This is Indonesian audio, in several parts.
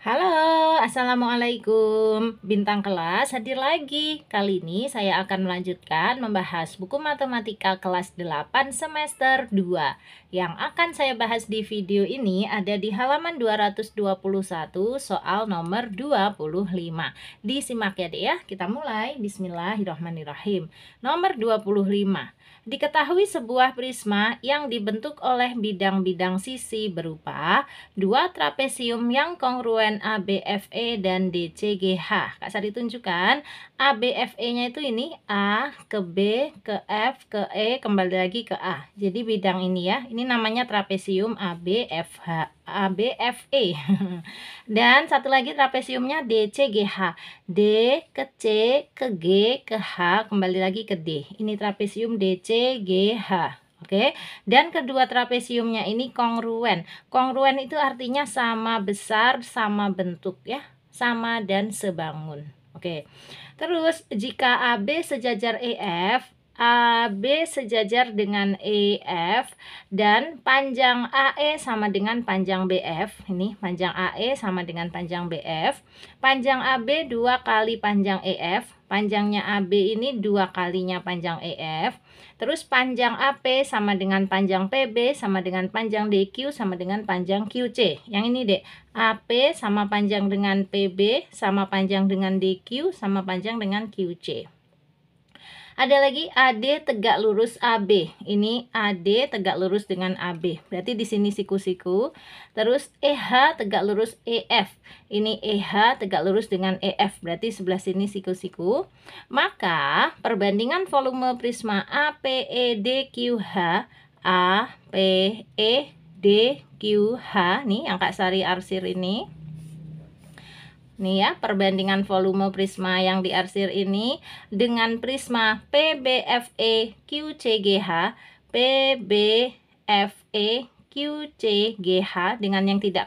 Hello Assalamualaikum Bintang kelas hadir lagi Kali ini saya akan melanjutkan membahas buku matematika kelas 8 semester 2 Yang akan saya bahas di video ini ada di halaman 221 soal nomor 25 Disimak ya deh ya, kita mulai Bismillahirrahmanirrahim Nomor 25 Diketahui sebuah prisma yang dibentuk oleh bidang-bidang sisi berupa dua trapesium yang kongruen ABF e dan DCGH. Kak Sari tunjukkan ABFE-nya itu ini A ke B ke F ke E kembali lagi ke A. Jadi bidang ini ya. Ini namanya trapesium ABFH ABFE. Dan satu lagi trapesiumnya DCGH. D ke C ke G ke H kembali lagi ke D. Ini trapesium DCGH. Oke, dan kedua trapesiumnya ini kongruen. Kongruen itu artinya sama besar, sama bentuk ya, sama dan sebangun. Oke. Terus jika AB sejajar EF, AB sejajar dengan EF dan panjang AE sama dengan panjang BF. Ini panjang AE sama dengan panjang BF. Panjang AB dua kali panjang EF Panjangnya AB ini dua kalinya panjang EF. Terus panjang AP sama dengan panjang PB sama dengan panjang DQ sama dengan panjang QC. Yang ini deh, AP sama panjang dengan PB sama panjang dengan DQ sama panjang dengan QC. Ada lagi AD tegak lurus AB. Ini AD tegak lurus dengan AB. Berarti di sini siku-siku. Terus EH tegak lurus EF. Ini EH tegak lurus dengan EF. Berarti sebelah sini siku-siku. Maka perbandingan volume prisma APEDQH APEDQH nih angka sari arsir ini Nih ya, perbandingan volume prisma yang diarsir ini dengan prisma PBFE QCGH, PBFE QCGH dengan yang tidak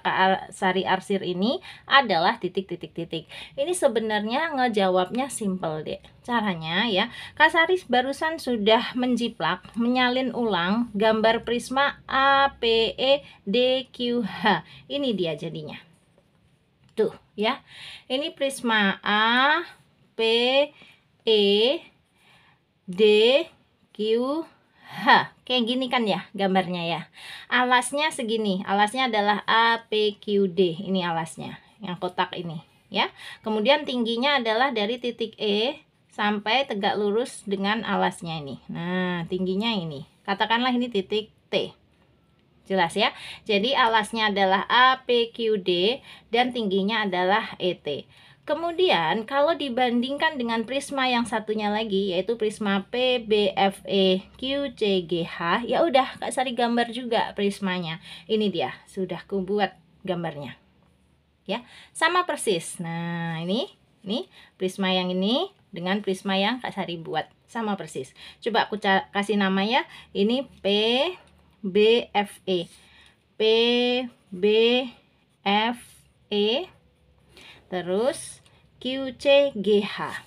sari arsir ini adalah titik-titik-titik. Ini sebenarnya ngejawabnya simple deh. Caranya ya, Kasaris barusan sudah menjiplak, menyalin ulang gambar prisma APEDQH. Ini dia jadinya itu ya. Ini prisma A, P, E, D, Q, H. Kayak gini kan ya gambarnya ya. Alasnya segini. Alasnya adalah A, P, Q, D. Ini alasnya. Yang kotak ini. ya. Kemudian tingginya adalah dari titik E sampai tegak lurus dengan alasnya ini. Nah, tingginya ini. Katakanlah ini titik T. Jelas ya? Jadi alasnya adalah APQD dan tingginya adalah ET. Kemudian kalau dibandingkan dengan prisma yang satunya lagi yaitu prisma PBFEQCGH, ya udah Kak Sari gambar juga prismanya. Ini dia, sudah kubuat gambarnya. Ya, sama persis. Nah, ini ini prisma yang ini dengan prisma yang Kak Sari buat. Sama persis. Coba aku kasih nama ya. Ini P BFA e. P B F E terus Q C G H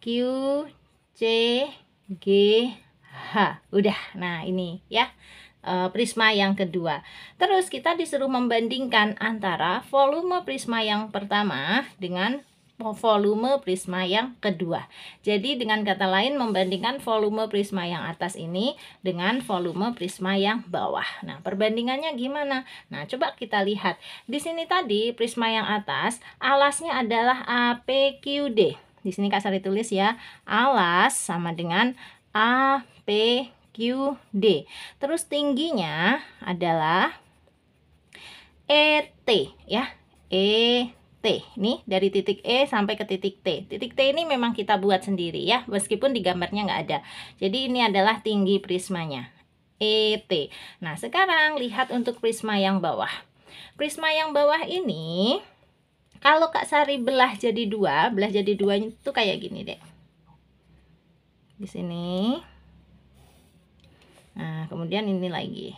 Q C G H udah nah ini ya eh, prisma yang kedua. Terus kita disuruh membandingkan antara volume prisma yang pertama dengan volume prisma yang kedua. Jadi dengan kata lain membandingkan volume prisma yang atas ini dengan volume prisma yang bawah. Nah, perbandingannya gimana? Nah, coba kita lihat. Di sini tadi prisma yang atas alasnya adalah APQD. Di sini kasar ditulis ya, alas sama dengan APQD. Terus tingginya adalah ET ya. ET T. Nih, dari titik E sampai ke titik T. Titik T ini memang kita buat sendiri ya, meskipun di gambarnya nggak ada. Jadi ini adalah tinggi prismanya, ET. Nah, sekarang lihat untuk prisma yang bawah. Prisma yang bawah ini, kalau Kak Sari belah jadi dua, belah jadi dua itu kayak gini deh. Di sini. Nah, kemudian ini lagi.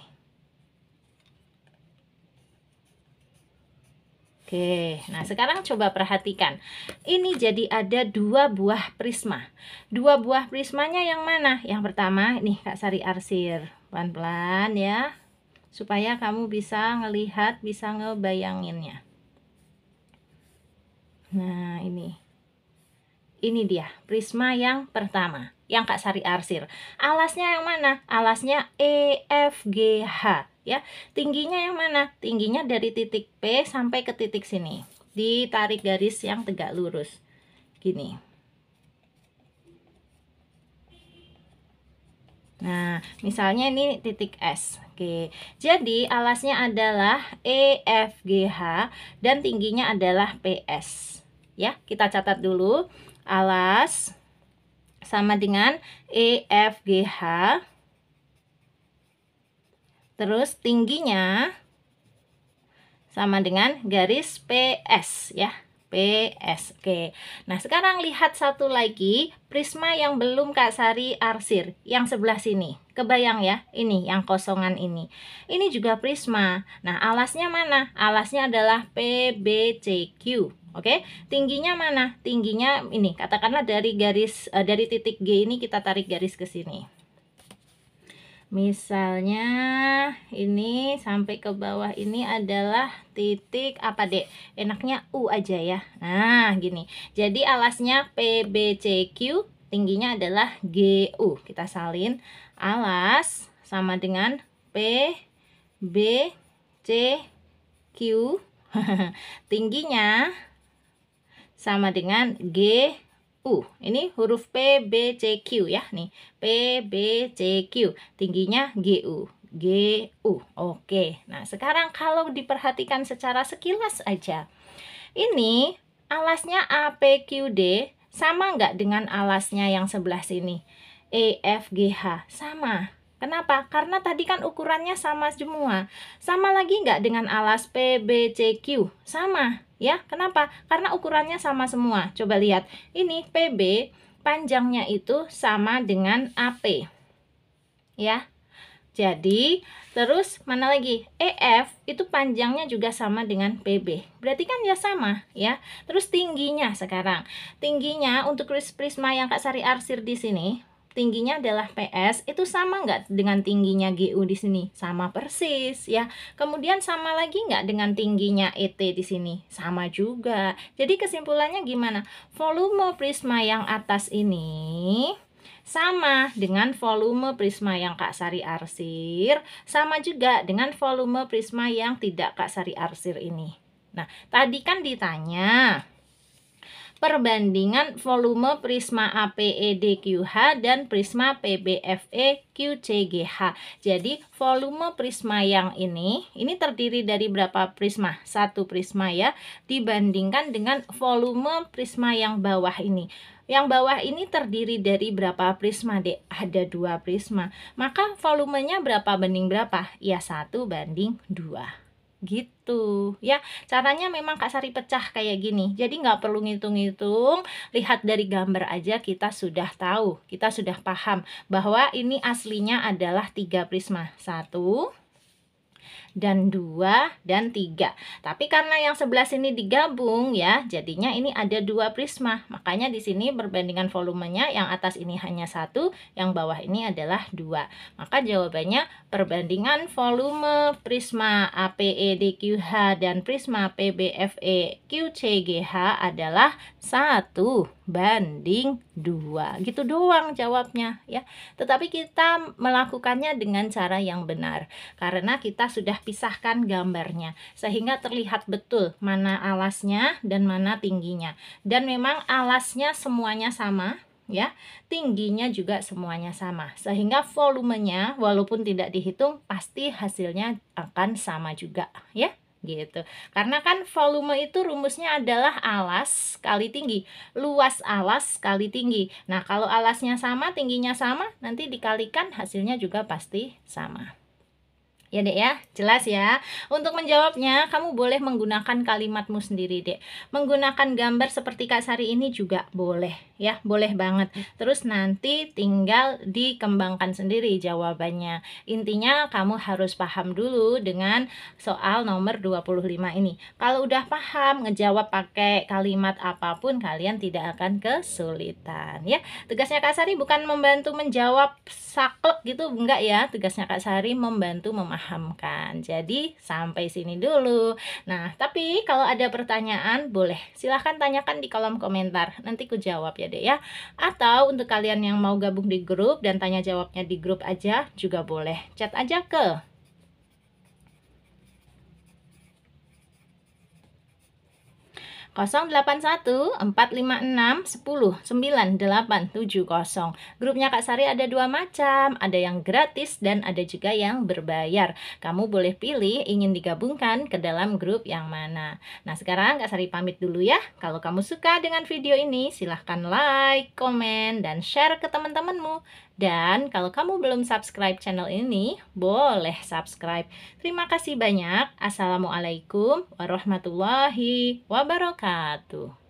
Oke, nah sekarang coba perhatikan. Ini jadi ada dua buah prisma. Dua buah prismanya yang mana? Yang pertama, nih Kak Sari arsir. Pelan-pelan ya, supaya kamu bisa ngelihat, bisa ngebayanginnya. Nah, ini. Ini dia, prisma yang pertama, yang Kak Sari arsir. Alasnya yang mana? Alasnya EFGH ya. Tingginya yang mana? Tingginya dari titik P sampai ke titik sini. Ditarik garis yang tegak lurus. Gini. Nah, misalnya ini titik S. Oke. Jadi alasnya adalah EFGH dan tingginya adalah PS. Ya, kita catat dulu alas sama dengan EFGH Terus tingginya sama dengan garis PS ya. PS. Oke. Nah, sekarang lihat satu lagi prisma yang belum Kak Sari arsir, yang sebelah sini. Kebayang ya, ini yang kosongan ini. Ini juga prisma. Nah, alasnya mana? Alasnya adalah PBCQ. Oke, tingginya mana? Tingginya ini, katakanlah dari garis uh, dari titik G ini kita tarik garis ke sini misalnya ini sampai ke bawah ini adalah titik apa dek enaknya U aja ya nah gini jadi alasnya PBCQ tingginya adalah GU kita salin alas sama dengan PBCQ tingginya sama dengan G U. Ini huruf P, B, C, Q ya. Nih, P, B, C, Q. Tingginya G U G U Oke. Nah, sekarang kalau diperhatikan secara sekilas aja. Ini alasnya A P Q D sama nggak dengan alasnya yang sebelah sini? E, F G H sama. Kenapa? Karena tadi kan ukurannya sama semua. Sama lagi nggak dengan alas P B C Q Sama. Ya, kenapa? Karena ukurannya sama semua. Coba lihat. Ini PB panjangnya itu sama dengan AP. Ya. Jadi, terus mana lagi? EF itu panjangnya juga sama dengan PB. Berarti kan ya sama, ya. Terus tingginya sekarang. Tingginya untuk prisma yang Kak Sari arsir di sini tingginya adalah PS itu sama nggak dengan tingginya GU di sini? Sama persis ya. Kemudian sama lagi nggak dengan tingginya ET di sini? Sama juga. Jadi kesimpulannya gimana? Volume prisma yang atas ini sama dengan volume prisma yang Kak Sari arsir, sama juga dengan volume prisma yang tidak Kak Sari arsir ini. Nah, tadi kan ditanya perbandingan volume prisma APEDQH dan prisma PBFEQCGH. Jadi volume prisma yang ini, ini terdiri dari berapa prisma? Satu prisma ya, dibandingkan dengan volume prisma yang bawah ini. Yang bawah ini terdiri dari berapa prisma, Dek? Ada dua prisma. Maka volumenya berapa banding berapa? Ya, satu banding dua gitu ya caranya memang Kak Sari pecah kayak gini jadi nggak perlu ngitung-ngitung lihat dari gambar aja kita sudah tahu kita sudah paham bahwa ini aslinya adalah tiga prisma satu dan 2 dan 3. Tapi karena yang sebelah sini digabung ya, jadinya ini ada dua prisma. Makanya di sini perbandingan volumenya yang atas ini hanya satu, yang bawah ini adalah dua. Maka jawabannya perbandingan volume prisma APEDQH dan prisma PBFEQCGH adalah satu banding dua. Gitu doang jawabnya ya. Tetapi kita melakukannya dengan cara yang benar karena kita sudah pisahkan gambarnya sehingga terlihat betul mana alasnya dan mana tingginya. Dan memang alasnya semuanya sama ya. Tingginya juga semuanya sama sehingga volumenya walaupun tidak dihitung pasti hasilnya akan sama juga ya gitu. Karena kan volume itu rumusnya adalah alas kali tinggi, luas alas kali tinggi. Nah, kalau alasnya sama, tingginya sama, nanti dikalikan hasilnya juga pasti sama. Ya deh ya, jelas ya. Untuk menjawabnya, kamu boleh menggunakan kalimatmu sendiri deh. Menggunakan gambar seperti Kak Sari ini juga boleh ya, boleh banget. Hmm. Terus nanti tinggal dikembangkan sendiri jawabannya. Intinya kamu harus paham dulu dengan soal nomor 25 ini. Kalau udah paham, ngejawab pakai kalimat apapun kalian tidak akan kesulitan ya. Tugasnya Kak Sari bukan membantu menjawab saklek gitu, enggak ya. Tugasnya Kak Sari membantu memahami kan Jadi sampai sini dulu. Nah, tapi kalau ada pertanyaan boleh silahkan tanyakan di kolom komentar. Nanti ku jawab ya deh ya. Atau untuk kalian yang mau gabung di grup dan tanya jawabnya di grup aja juga boleh. Chat aja ke 081 456 10 9870. Grupnya Kak Sari ada dua macam, ada yang gratis dan ada juga yang berbayar. Kamu boleh pilih ingin digabungkan ke dalam grup yang mana. Nah, sekarang Kak Sari pamit dulu ya. Kalau kamu suka dengan video ini, silahkan like, komen, dan share ke teman-temanmu. Dan kalau kamu belum subscribe channel ini, boleh subscribe. Terima kasih banyak. Assalamualaikum warahmatullahi wabarakatuh.